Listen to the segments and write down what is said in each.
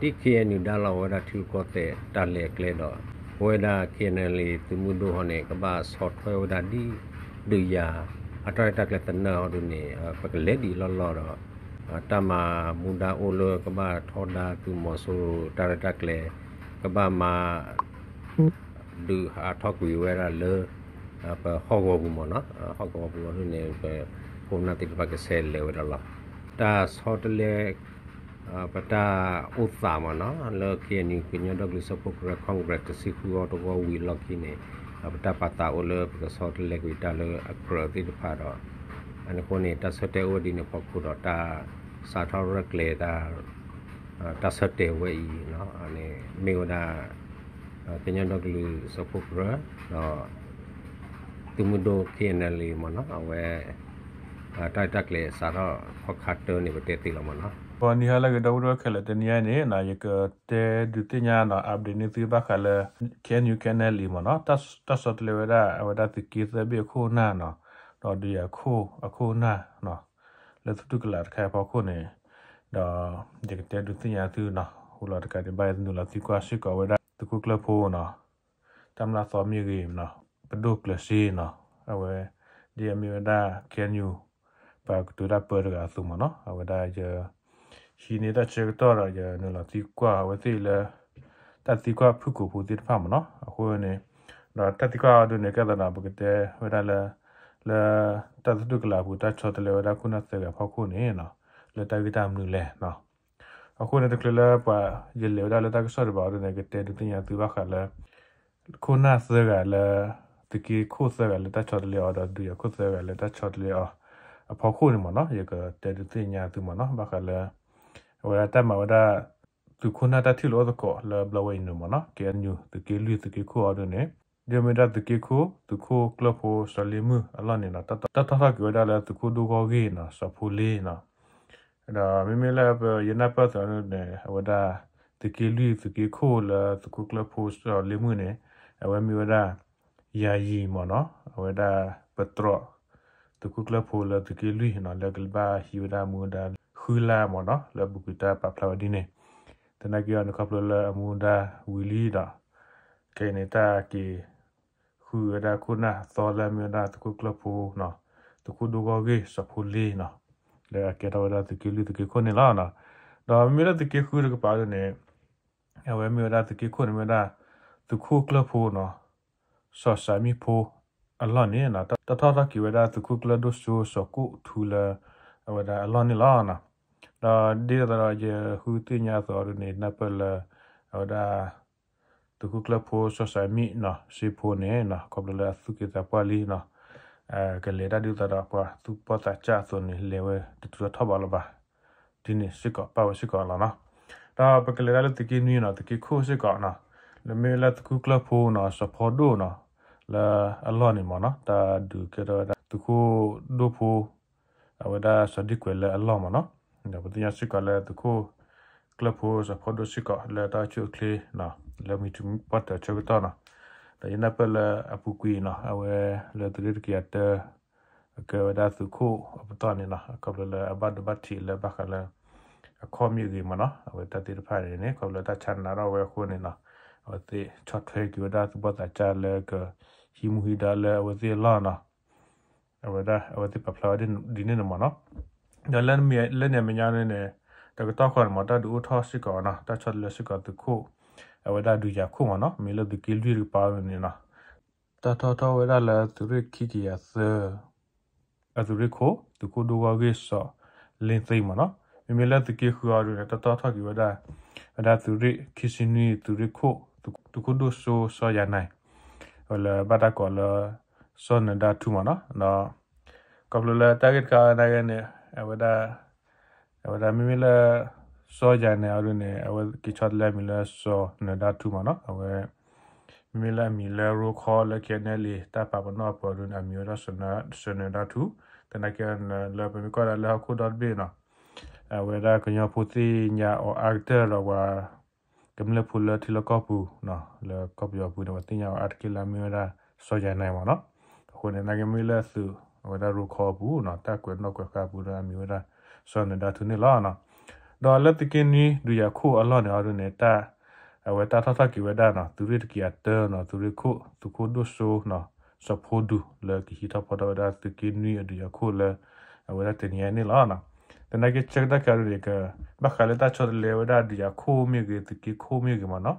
တိခေနုဒါလဝဒထုကောတေတလေကလေတော့ဝေဒာခေနလီသူမှုတို့ဟောနေကပါဆော့ထွဲဝဒဒီဒိယာအတရတက်လက်တနာဟောဒုနေပကလေဒီလောလောတော့တမမူဒါအိုလောကပါထောဒါသူမောဆူတရတက်လေကပါမာဒူဟာထောက်ကွေဝဲရလေပဟောကောဘူးမနော်ဟောကောဘူးဟိုနေပခုနတိပကဆဲလေဝဲလောတာဆော့တလေပတာဥစ္စာမနော်လောကေနီကညဒဂလစပုကရကွန်ဂရက်တစီခုတော့ဝီလောကိနေပတာပတာဥလပကဆောတလက်ဝီတာလအခရတိတဖာတော့အနကိုနေတဆတဲ့ဝဒီနေပခုတော့တာစာထောရက်လေတာတဆတဲ့ဝေးနော်အနေမေဝဒါကညဒဂလစပုကရတော့သူမတို့ခေနလီမနော်အဝဲတိုက်တက်လေစာတော့ခတ်တော်နေပတဲ့တိလမနော်ပနီဟလာကဒေါရခလတနီယနေနာယကတဲဒုတိညာနာအပ်ဒနေသိပါခလကန်ယူကန်နယ်လီမနော်တတ်တတ်ဆတ်လေဝဒအဝဒတိကိသဘေခိုနာနော်တော့ဒီအခိုအခိုနာနော်လက်သူကလာခဲပေါခိုနေတော့ဒီတဲဒုတိညာသူနော်ဟိုလာတကတဲ့ဘိုင်နူလာသိကွာရှိကဝဒတကုကလဖိုနော်တမ်လာသောမီရီနော်ပဒုကလစီနော်အဝဲဒီအမီဝဒကန်ယူပါကတူရာပရကသုမနော်အဝဒဂျာရှိနေတာချက်တော့ရရနော်လာတိကွာဝသိလဲတတိကွာဖုကူဖူတိဖာမနော်အခုနေတော့တတိကွာဒုနေကဒနာဘကတဲ့ဝရလာလာတတ်တုကလာဘူးတတ်ချောတလေဝရခုနစေကဖောက်ခုနေနော်လက်တကိတမနူလဲနော်အခုနေတကလလာပါရလေဝရလာတကဆော်ဘာဒုနေကတဲ့တင်ရသူဘခလာခုနစေကလာတကီခုစေကလာတတ်ချောတလေအော်ဒူရခုစေကလာတတ်ချောတလေအော်အဖောက်ခုနေမနော်ရကတဲ့တင်ရသူမနော်ဘခလာဝရတမဝရသူခုနတာထီလို့တော့ကောလဘလဝိနမနကဲညူတကယ်လူတကယ်ခုအော်နေဒီမီတာတကယ်ခုသူခုကလပ်ဟိုစလီမူအလနေနာတတတတကွေဒါလာသူခုဒူကောဂေနာစဖူလီနာအဲ့ဒါမိမိလည်းယနာပတ်တယ်ဝဒါတကယ်လူတကယ်ခုလာသူခုကလပ်ဟိုစလီမူနေအဝမီဝဒါယာယီမနော်အဝဒါပထရသူခုကလပ်ဟိုလာတကယ်လူဟနာလကလဘာဟီဝဒါမူဒါခူလာမောနော်လဘကူတာပပလာဒီနေတနကီယနကပလလအမူဒါဝီလီဒါကေနေတာကီခူရာခုနာသောလမီဒါတကုကလပူနော်တကုဒူဂောဂေစဖူလီနော်လေကေတာဝဒါတကီလီတကီခိုနေလာနော်ဒါမီရတကီခူရကပါလို့နေအဝဲမီရတကီခိုနေမီဒါတကုကလပူနော်ဆောဆာမီပူအလောနေနာတထတာကီဝဒါတကုကလဒုဆူစကုထူလာဝဒါအလောနေလာနော်ဒါဒီရတာရဟူတိညာသောရနေနပလဟောဒါတခုကလဖို့ဆဆာမီနော်စီဖို့နေနော်ကဘလသုကေတပါလီနော်အဲကလေဒါဒီရတာကွာသူပတ်တာချသွနေလေဝဲတူရထပါလပါဒီနေ့စစ်ကပါဝစစ်ကလာနော်ဒါပကလေဒါလည်းတကိနူးနော်တကိခိုးစစ်ကနော်လမေလတ်ကူကလဖို့နော်ဆပေါ်ဒိုနော်လာအလောနေမနော်ဒါဒူကေတော့တခုဒိုဖို့အဝဒါဆဒီကွယ်လာအလောမနော်ဒါပတိယစစ်ကလည်းတခုကလပ်ဟိုးစဖော်ဒစစ်ကလည်းတာချူကလေးနော်လက်မီတူပတ်တာချေကတာနော်ဒါရင်ပလအပူကွေနော်အဝဲလက်တရကရတကဝဒါသူခုအပတနေနော်ကပလအဘတ်ဘတ်တီလက်ဘခလာခေါ်မြည်ဒီမနော်အဝဲတတိရဖိုင်နေကပလတချန်နာရဝဲခုနေနော်အဝဲချတ်ထွေကဝဒါသူပတ်တာချလကဟီမူဟီဒါလအဝဲလာနော်အဝဲဒါအဝဲပပလာဒီနေနော်ဒါလန်မီလနဲ့မညာနဲ့နဲ့တကတော့ခေါ်မတာဒူထောစီကောနော်တချတ်လစီကောတခုအဝဒဒူကြခုမနော်မီလဒကီလီရပါနေနော်တတော်တော်ဝရလာသူရခိကီယဆာအသူရခိုတခုဒူဝါဂေဆောလင်းသိမနော်မီမီလဒကီခူအရတတော်တော်ကီဝဒအဒါသူရခိစနီသူရခိုတခုဒူဆိုဆောရနိုင်ဟောလာဘာတာကောလာဆောနဒါထူမနော်နော်ကဘလလာတာဂက်ကာနာဂနေ awada awada mimila so jane arune awad kichat la mila so na da tu mana awe mimila mila ro kho la kene li ta pa no pa run amira so na so na da tu tena ke la pe mi ko la ko dot be na awada kanya puti nya o actor lo wa kamle phula thila ko pu na la ko pu pu na tinya art kila mira so jane mana ko ne na ke mila su ဝဒရူခေါ်ဘူးနော်တက်ကွယ်နော်ကွယ်ကဘူးရာမျိုးရာဆွမ်းနေတာသူနေလာနော်ဒါလက်တကင်းနီဒူရခိုအလောနေအရုနေတာအဝတာသသကိဝဒနော်သူရတကီအတနော်သူရခိုသူခိုဒုဆိုနော်စဖိုဒူလကီဟီတာပဒဝဒတကင်းနီဒူရခိုလအဝဒတနီယနေလာနော်တနကချက်တကရကဘခလတာချော်လေဝဒဒူရခိုမြေကတကီခိုမြေကမနော်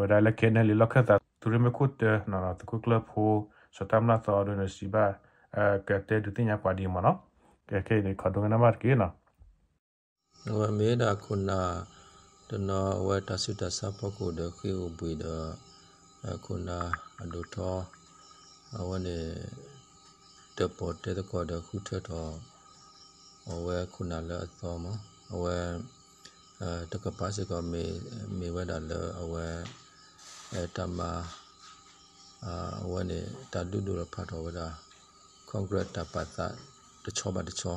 ဝဒလကနေလလခတာသူရမကုတ်နော်သူကုကလဖိုစတမ်နာသောဒနစီဘာကတဲ့ဒုတိယကွာဒီမနော်ကဲကဲလေခဒုငနမတ်ကေနော်ဝမေဒခုနာတနောဝတသုတသပကုဒခေဥပိဒခုနာအဒုထောအဝနေတပေါ်တေတကောဒခုထထောအဝဲခုနာလအသောမအဝဲတကပါစကမေမေဝဒလအဝဲတမအဝနေတတုဒုရဖတ်တော်ဝဒါ congress တပတ်သတချောပါတချော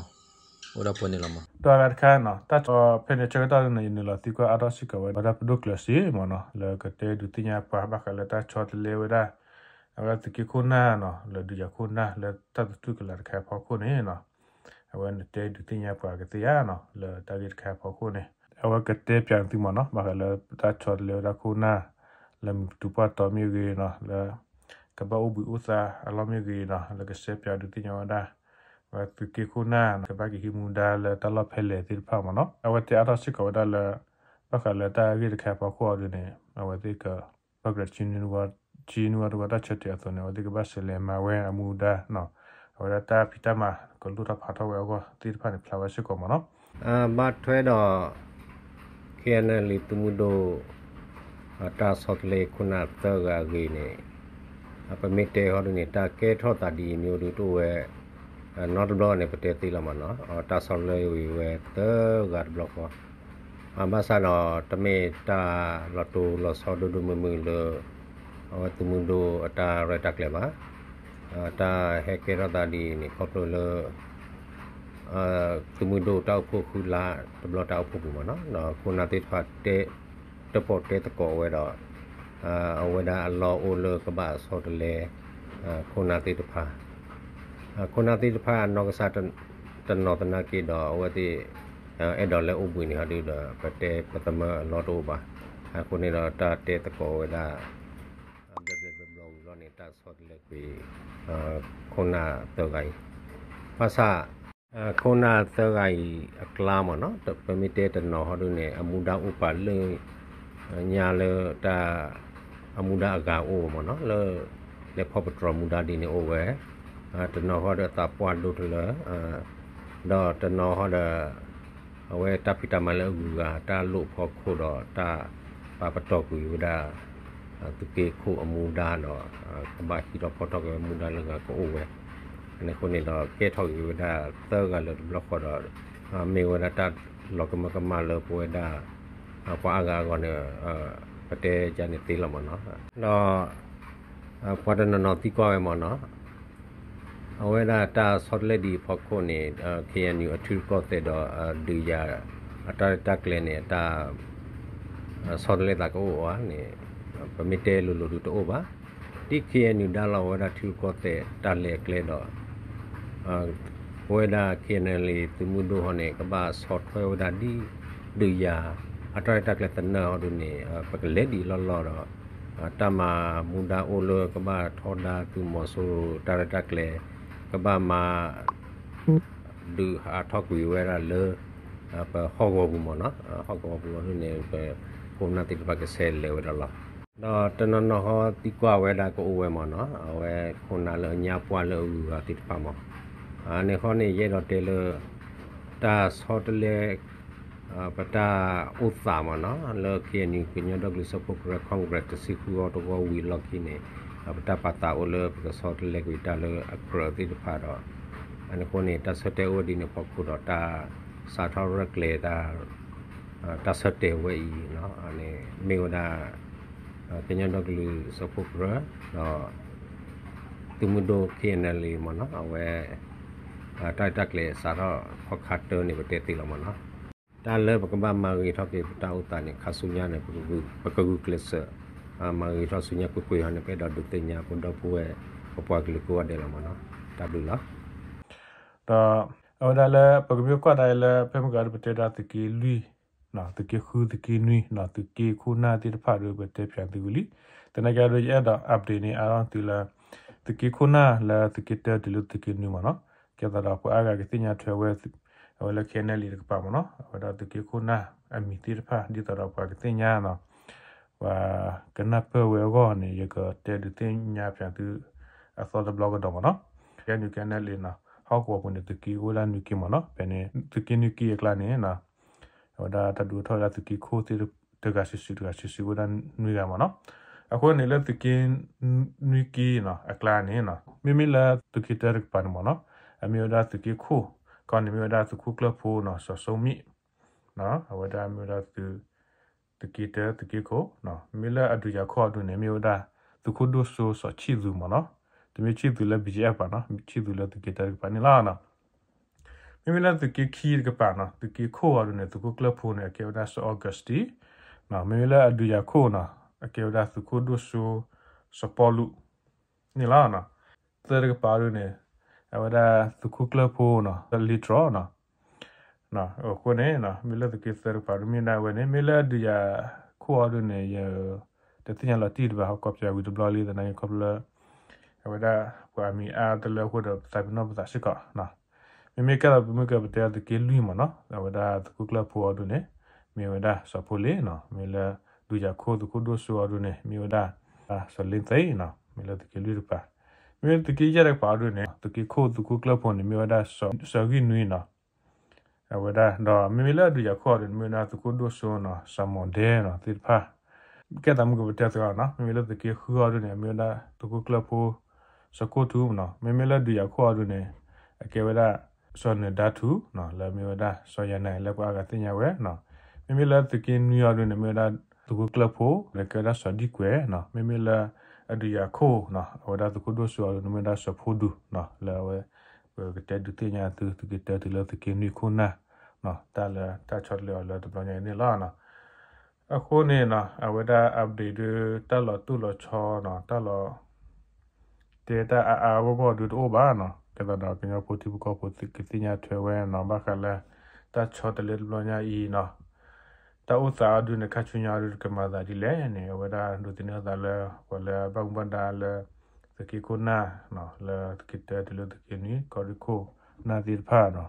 ဟိုတော့ပေါ်နေလာမှာတော်ရခါနော်တတ်ဖင်ချေတာနေနေလာတီကအရရှိကဝဲဘာပဒုကလစီမနော်လကတဲ့ဒုတိယပါဘခလတာချောတလေဝဲဒါအဝတ်ကိခုနာနော်လဒုယခုနာလတတ်တုကလခါဖောက်ခုနေနော်အဝတ်တဲ့ဒုတိယပါကတိယနော်လတာဂက်ခါဖောက်ခုနေအဝတ်ကတဲ့ပြန်တိမနော်ဘာခလတာချောတလေဝဲဒါခုနာလမ်တူပါတော်မီရီနော်လကဘောဘူဥစာအလောမီဂီနာလကစပြဒုတိယဝဒဝတ်ကေခုနာကဘကီဟီမူဒါလတလဖဲလေတိဖာမနောအဝတ်တဲ့အရရှိကဝဒလဘခလတာဂီရခပခေါ်ဒနေအဝတ်ကဘဂရချင်းနဝချင်းဝဒဝဒချက်တဲ့အသွနေဝဒကဘဆလေမဝဲအမူဒါနော်ဝဒတာဖိတမကလူရဖာထဝဲကတိဖာနေဖလာဝရှိကမနောအာမထွဲတော့ KNL တမှုတို့တာဆော့လေခုနာတဂါဂီနေ permite ho ni ta ke tho ta di myo du to we not block ne pate ti la ma no ta so le we we te ga block ho ama sa no ta me ta lo to lo so do do mu mu lo awa tu mu do ta re ta kle ba ta he ke ro ta di ni ko lo lo သူမတို့တောက်ဖို့ခုလာတဘလတောက်ဖို့ကူမနော်နော်ခုနတိဖတ်တဲ့တပေါ်တဲ့တကောဝဲတော့အဝဒအလောအိုလကဘာဆောတလေခုနာတိတဖာခုနာတိတဖာနောကဆာတတနောတနာကေတော့ဝတိအဲ့တော့လဲဥပ္ပွေနေဟာဒီတော့ပတေပသမလောတိုပါအခုနေတော့တာတေတကောဝဒဒေဒေဘလောလောနေတာဆောတလေကေခုနာတောကိုင်ဘာသာခုနာတောကိုင်အကလာမနော်ပမီတေတနောဟောဒုနေအမူဒဥပါလေညာလတာအမူဒအကာအိုမနော်လေလေဖောပထရမူဒဒီနေအိုဝဲအတနောဟောဒတာပွားဒုတလအဒေါ်တနောဟောဒအဝဲတပိတမလကူကတာလို့ဖောခို့တော့တာပပတော့ကူယူတာသူကေခို့အမူဒါတော့ကဘာကြီးတော့ဖောတော့ကမူဒါလကကိုအိုဝဲနေခုနေတော့ကဲထောက်ယူတာသောကလို့ဘလော့ခေါ်တော့မေဝရတာလောကမကမလပွဲတာပွားကားကောနေအာပတဲကြနေသေးလောက်မနော်တော့ဖတ်တနနော်တီကွာပဲမနော်အဝဲလာတာဆော့လက်ဒီဖောက်ခုန်နေ KNU အထူးကော့တဲ့တော့ဒီရအတာတက်လည်းနေတာဆော်လက်တာကိုဟာနေပမစ်တဲလို့လို့တို့ပါတိ KNU ဒါလာဝဲတာထူကော့တဲ့တာလက်ကလေးတော့အဝဲတာ KNL သူမှုတို့ဟောနေကပါဆော့ထွဲဝဲတာဒီဒီရအတရတကလတနာအဒုနေပကလက်ဒီလောလောတော့တမမွန်ဒါအိုလောကဘာထောဒါသူမောဆိုတရတကလေကဘာမာဒူဟာထောက်ကွေဝဲရလေပဟောကောဘူးမနော်ဟောကောဘူးလို့နေပကိုနာတိပကဆဲလေဝဲလောတော့တနနဟောတိကွာဝဲတာကိုအိုဝဲမနော်ဝဲခုနာလောညာပွားလောဦးဟာတိပမအနေခေါနေရဲ့တော့တဲလောတာဆောတလေပတာဥစ္စာမနော်လောကေနီကညဒဂလစပုကရကွန်ဂရက်တစီခုတော့ဝီလောကိနေပတာပတာဥလပကဆောတလက်ဝီတာလအပရတိတဖာတော့အနကိုနေတဆတဲဝဒီနေပခုတော့တာစာထရက်လေတာတဆတဲဝဲဤနော်အနေမေဝဒကညဒဂလစပုကရတော့သူမတို့ကေနလီမနော်အဝဲတိုက်တက်လေစာတော့ခတ်တော်နေပတဲ့တိလမနော်တာလပကမမာရီထောက်ကေတာဥတာနေခါဆုညာနေပကကူပကကူကလစ်အမာရီထောက်ဆုညာကူကူဟန်ကေဒါဒုတေညာပွန်တော့ပွဲပပွားကလကူအဒဲလာမနော်တာဒူလာတာအော်ဒါလပကမြကတာလဖေမကာပတေတာတကီလူနာတကီခူတကီနွီနာတကီခူနာတိတဖာရဘတေပြန်တူလီတနကရရဒါအပ်ဒေနေအာရန်တူလာတကီခူနာလာတကီတဲဒီလူတကီနွီမနော်ကေဒါလာပွားကကတိညာထွဲဝဲ wala kena li ka pamo no wala to ke kuna ami tir pa di ta ra pa ke nya no wa kana pe we go ni ye ko te di te nya pya tu a so the blog do no can you can li na how ko pon de ki wala ni ki mo no pe ne tu ki ni ki ekla ni na wala ta du tho la tu ki ko ti te ga si si ga si si wala ni ga mo no အခုနေလက်တကင်းနီကီနော်အကလာနေနော်မိမိလာတကီတရပန်မနော်အမျိုးသားတကီခို kon mi da tu kukla po no so so mi no awa da mi da tu tu kita tu kiko no mi la adu ya ko adu ne mi da tu ko do so so chi du mo no tu mi chi du la bi ja pa no mi chi du la tu kita pa ni la no mi mi la tu ki ki ka pa no tu ki ko adu ne tu kukla po ne ke da so augusti no mi la adu ya ko no ke da tu ko do so so polu ni la no သရကပါရုံနဲ့ဝဒသခုကလဖိုနော်လီထရောနော်နော်ကိုနေနော်မီလာတကိစရပါမီနာဝနေမီလာဒီယာခွာဒုနေယတတိယလာတီဒဘာကော်ပီယာဝီဒဘလလီဒနာကော်ပလာဝဒကွာမီအာတလခုဒစပနောပတာရှိကနော်မီမီကလာမီကပတဲတကိလူမနော်ဝဒသခုကလဖိုဒုနေမီဝဒစပိုလီနော်မီလာဒူယာခိုဒုခုဒိုဆူအဒုနေမီဝဒဆလင်သိနော်မီလာတကိလူရပါမင်းတကယ်ကြရပါလို့နေတကယ်ခိုးသူကိုကလပ်ဖို့နေမြဝဒါဆောဆောကြီးနွေးနော်အဝဒါတော့မိမလာဒူရခေါ်တယ်မင်းနာသူကိုဒိုဆောနော်ဆမွန်ဒဲနော်တိဖာကဲတမကပတက်သွားနော်မိမလာတကယ်ခူရတော့နေမြဝဒါသူကိုကလပ်ဖို့စကိုတူနော်မိမလာဒူရခေါ်တော့နေအကဲဝဒါဆောနေဒါတူနော်လာမြဝဒါဆောရနိုင်လက်ကွာကတင်ရဝဲနော်မိမလာတကယ်နွေးရတော့နေမြဝဒါသူကိုကလပ်ဖို့လက်ကဲဒါဆောဒီကွဲနော်မိမလာအဒီယာခိုနော်ဝဒါသကုဒုဆောနမဒါဆဖိုဒုနော်လာဝဲကတဲဒုတိညာသူသူကတဲတလသကိနီခုနာနော်တာလာတာချော်လော်လော်တပညာနေလာနော်အခုနေနော်အဝဒါအပ်ဒေးတလတူလချောနော်တလဒေတာအာဘဘဒူတိုဘာနော်ကဲတော့ပညာပိုတိဘကောပိုတိကတိညာထွေဝဲနော်ဘာခလာတာချော်တလပညာဤနော် ta o ta du ne ka chu nya ru ka ma da di le ne wa da du ti ne da le wa le ba ba da le ta ki ko na no le ki te de le ki ni ko ri ko na di pa no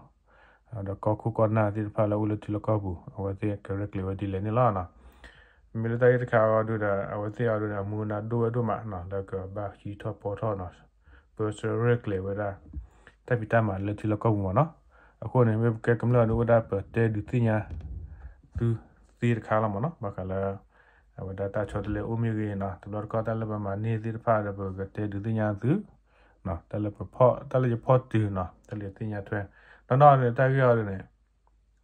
da ko ku ko na di pa la u le ti lo ka bu wa te correct le wa di le ne la na mi le da ir ka wa du da wa te ya du na mu na du wa du ma na da ka ba ki to po to no per se re kle wa da ta pi ta ma le ti lo ka bu no အခုနေမြေကကမလာနိုဒါပတဲဒူတင်ညာသူตีรคาลมเนาะบักละဝဒတာချောတလေအိုမီဂေနော်တဘလကတလဘမနေသစ်ဖာရဘကတေဒုတိညာသူနော်တလပဖော့တလရဖော့တူနော်တလတိညာထွဲနော်နော်တာကရတယ်နေ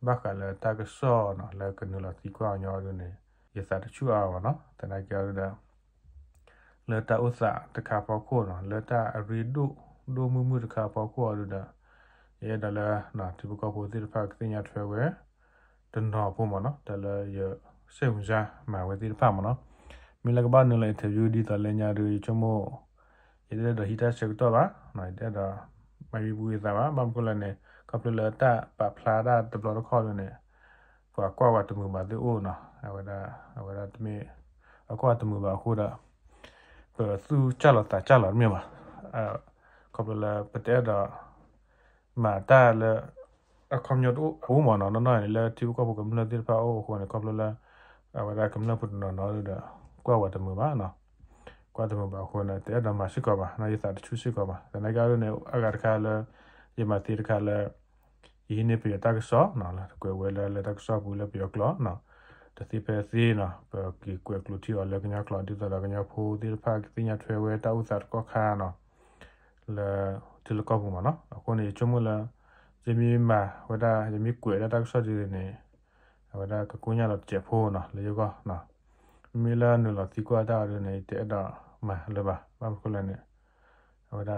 ဘာကလည်းတာကစောနော်လကနူလာတီကွာညောရတယ်နေရစတချူအားပါနော်တနာကြရတဲ့လတာဥစာတခါပေါ်ကိုနော်လတာအရီဒုဒုမှုမှုတခါပေါ်ကိုရတဲ့ရဲတလာနော်ဒီဘကပိုသစ်ဖာကတိညာထွဲဝဲတန်တော်ဖို့မနော်တလရစေဦးစားမဝတိဖာမနော်မိလကဘာနလေ interview ဒီတလညာရီချမို့ရတဲ့ဒဟိတာစက်တော့ပါနိုင်တဲ့တော့မရီဘူးရတာပါဘမ်ကုလနဲ့ကပလတာပပလာတာဒဘလခေါ်လို့နဲ့ကွာကွာဝတ်မှုမတူဦးနော်အဝဒအဝဒတမေအကွာတမှုပါခိုးတာသူကြလာတာကြလာမြင်ပါအဲကပလပတဲ့တော့မာတာလည်းအခမ်ညတ်အိုမနာနာနိုင်လေတီကဘကမလတိဖာအိုခွန်ကဘလလာဝဒကမလပုတနာနာလေကွာဝတမဘာနာကွာတမဘာခွန်တဲ့ဒါမရှိကဘာနာရသတချူရှိကဘာတနကရနေအဂါခါလေယမတိခါလေယင်းနေပြတကဆောနာလေကွယ်ဝဲလေတကဆောဘူးလေပြောကလောနာတသိပဲစီနာပကီကွယ်ကလူတီော်လေကညာကလောတိသလာကညာဖိုးတိဖာကတိညာထွေဝဲတောက်သတ်ကောခါနာလေတိလကဘူမနာအခုနေချုံမလားจะมีมาว่าได้จะมีกล้วยได้ตั้งชอดีเนี่ยว่าได้ก็กูเนี่ยเราเจ็บพูเนาะเลยก็เนาะมีแล้วหนูเราที่กว่าได้เลยเนี่ยเจ็ดดอกมาเลยป่ะบางคนเนี่ยว่าได้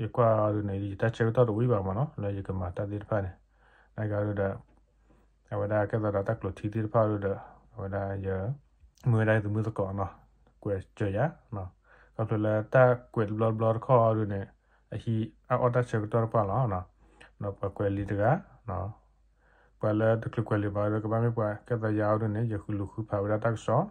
อีกว่าเลยเนี่ยแต่เชื่อตัวดูวิบากมาเนาะเลยก็มาตัดดีป่ะเนี่ยในการดูได้ว่าได้ก็จะตักหลุดที่ดีป่ะดูได้ว่าได้เยอะมือได้ถึงมือตะก่อนเนาะกล้วยเจอยะเนาะก็เลยแต่กล้วยบลอดบลอดข้อดูเนี่ยไอ้ที่เอาออเดอร์เชื่อตัวป่ะเนาะနော်ပကွယ်လီတကနော်ပလာတကလကွယ်လီပါရကဘာမေကွာကတရာရုံနေယခုလူခုဖာဝရတက်ဆော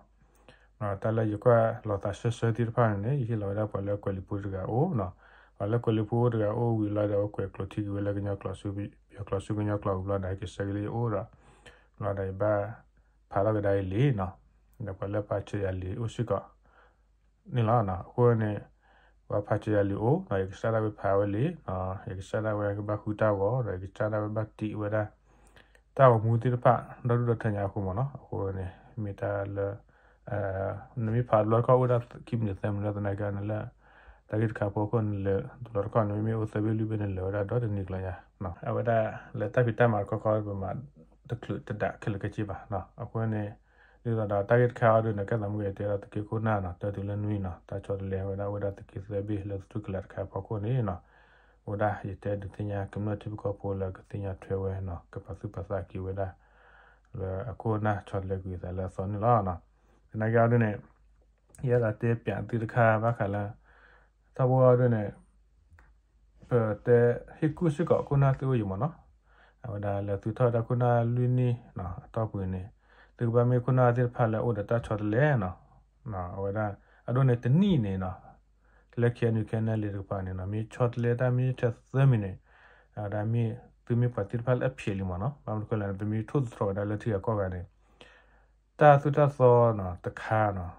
နော်တလာယကွာလောတာဆဆတိဖာနေယဟီလောရပလာကွယ်လီပူတကအိုနော်ပလာကွယ်လီပူတကအိုဝီလာတော့ကွယ်ကလတိဝလကညာကလဆူဘီပြကလဆူကညာကလဘလာဒိုင်ကစကလီအိုရာနော်ဒိုင်ဘာဖာလာကဒိုင်လီနော်ဒါပလာပါချရလီအိုရှိကနီလာနာကိုနေ wapachayali na yakishara we pawali na yakishara we bakuta wo na yakishara we bati we da ta wo muti pa da du da tanya ko mo no ko ne metal eh nimi pa lo ko da kim ne tem da na ga na la ta git ka po ko ne le dolor ko ne mi o se be lu be ne le da do ni kla ya na a we da le ta pita ma ko ko ba ma ta klu ta da kle ka chi ba na ko ne ဒါဒါ target ခါရတဲ့နကတမှုရတဲ့တကကိုနာနာတတူလနွိနာတချော်လေဝနာဝဒတကစဘီလတ်တုကလတ်ခါပကိုနေနာဝဒရတဲ့ဒတင်ညာကမ္မတိကပိုလကတင်ညာထွေဝဲနာကပစုပစာကီဝဒလာအကိုနာချော်လေကွေဇာလာစောနလာနာနကရတဲ့နေရတာတဲ့ပြန်တိတခါဘခလာသဘောရတဲ့နေပတဲ့ဟိကုစကကိုနာတူယမနာဝဒလာသူထတာကိုနာလွိနီနာတော့ပွေနေသူဘာမေခုနာတဲ့ဖာလာအိုဒတာချော်လဲနော်နော်အဝဒအဒိုနေတနီနေနော်လက်ခဲနုခဲနလေရပါနေနော်မေချော်လဲတာမေချက်သမီနေအဒါမေသူမေပတိဖာလအဖြေလီမနော်ဘာမလို့ကလဲသူမေထုသရောဒါလက်ထီကောကနေတာသူတာသောနော်တခါနော်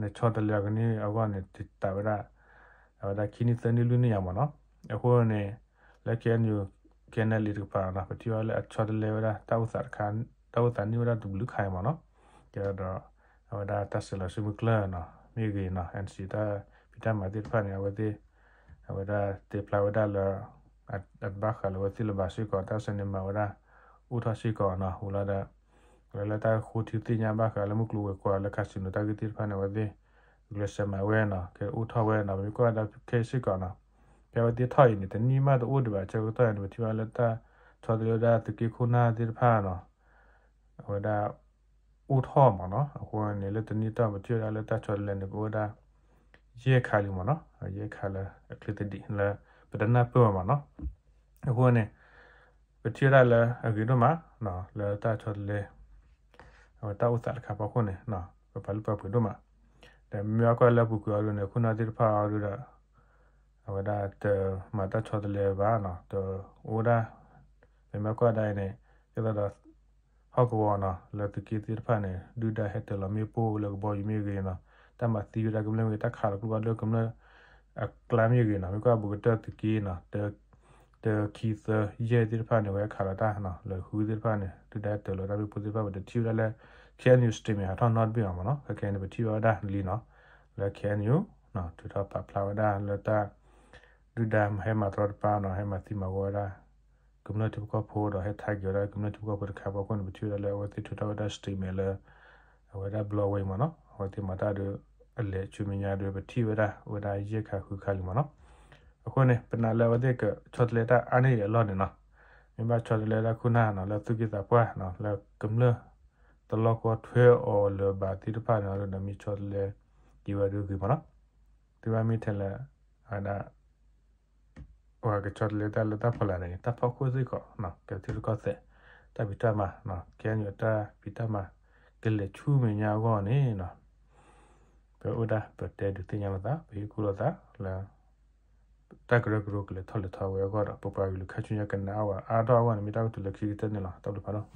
နေချော်တလျာကနေအကနေတတာဗရာအဒါခိနိစနီလူနေရမနော်အခုနေလက်ခဲနုခဲနလေရပါနော်ပတိဝါလအချော်တလဲဗရာတောက်စားခန်းတောက်တန်နီဝရဒူလူခိုင်မနော်ကြတော့ဟောဒါတက်ဆလရှိမကလနော်မိဂီနော်အန်စီတာပီတာမတိဖန်ရဝတိဟောဒါတေပလာဝဒါလအတ်ဘခလဝတိလဘာရှိကောတာစနေမဝဒါဥထရှိကောနော်ဟူလာဒါရလတာခူတီတိညာဘခလမကလူဝကောလခစီနတာဂီတိဖန်ရဝတိဂလစမဝဲနော်ကဲဥထဝဲနော်မိကောဒါခေရှိကောနော်ပြဝတိထိုင်နေတဲ့နိမတ်ဥဒဘာချက်တော့တယ်ဒီပါလတာထော်တယ်ဒါတကိခုနာတိဖန်နော်ဟိုဒါဥထောမနော်ဟိုနေလေတနီတာမကြည့်ရလဲတချော်လဲနေကိုဒါရေခါလီမနော်ရေခါလာအခလစ်တဒီလာပဒနာပေါ်မနော်ဟိုနေပကြည့်ရလဲအဂိတော့မနော်လဲတချော်လဲဟိုတာဥသတ်ခါပါခုနေနော်ပလပပဒမဒါမြောက်ကလည်းပုကရလို့နေခုနတိဖာရလို့အဝဒတ်မတချောတလေဘာနော်တော့ဦးဒါမြောက်ကတိုင်းနေရတော့ဟောက်ဘောနာလတ်ကီတီဖာနေဒူဒါဟက်တလမေပိုလဘောယမေဂေနာတမသီရကမလဝေတခါလကဘလကမလကလမေဂေနာမကဘုတ်တကီနာတတကီသယေတီဖာနေဝေခါလာတာနာလဟူတီဖာနေဒူဒါတလရဘပုတီဖာဘတတီရလဲခဲနျူစတီမီဟာတော့ not be အောင်မနော်ခဲနေပတီရဒါလီနော်လခဲနျူနော်တူတော့ပပလာဝဒါလတာဒူဒါမဟဲမတော်ပါနော်ဟဲမသီမဝဒါ community ko pho da he thag yo da community ko pho kha ba kon bichu da le wa ti thuta da stream le wa da blow way ma no wa ti mata de le chu mi nya de ba ti wa da wa da ye kha khu kha li ma no ko ne pna le wa de ka chot le ta ani ye lo ne no mi ba chot le la khu na no la tu ki ta pa no la kum le ta lo ko thwe o le ba ti pa na lo na mi chot le ti wa du ki ma no ti ba mi the la ana ဟိုကချော်လေတာလေတာဖလာနေတဖောက်ခုစိကောနော်ကဲတိလကောစေတပိတမနော်ကဲညတာပိတမကလေချူမညာကောနေနော်ပေဥဒါပတဲဒုတိယမတာဘေကုလတာလာတက်ကရကရကလေထော်လေထော်ဝဲကောပပယူလခချူညကနာဝါအာတော်ဝါနမိတာကတလခိတနေလားတောက်တပါတော့